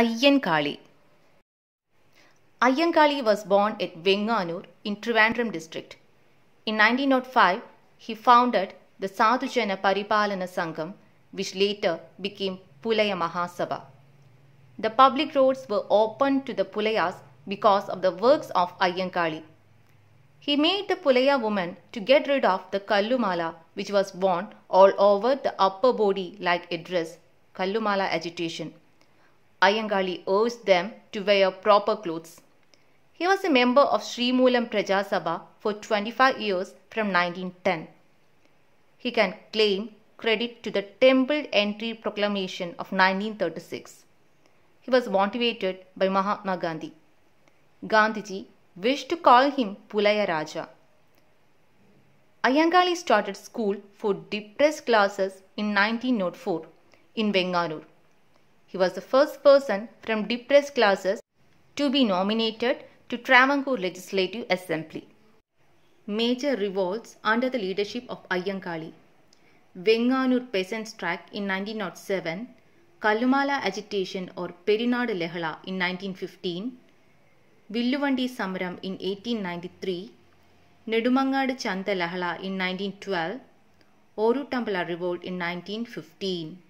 Ayyankali. Ayyankali was born at Venganur in Trivandrum district. In 1905, he founded the Sadhujana Paripalana Sangam, which later became Pulaya Mahasabha. The public roads were opened to the Pulayas because of the works of Ayyankali. He made the Pulaya woman to get rid of the Kallumala which was worn all over the upper body like a dress, Kallumala agitation. Ayangali urged them to wear proper clothes. He was a member of Sri Moolam Praja Sabha for 25 years from 1910. He can claim credit to the Temple Entry Proclamation of 1936. He was motivated by Mahatma Gandhi. Gandhiji wished to call him Pulaya Raja. Ayangali started school for depressed classes in 1904 in Bengaluru. He was the first person from depressed classes to be nominated to Travancore Legislative Assembly. Major revolts under the leadership of Ayangali. Venganur peasants' strike in 1907, Kalumala agitation or Perinad Lehala in 1915, Villuvandi Samaram in 1893, Nedumangad Chanta Lehala in 1912, Orutambala revolt in 1915.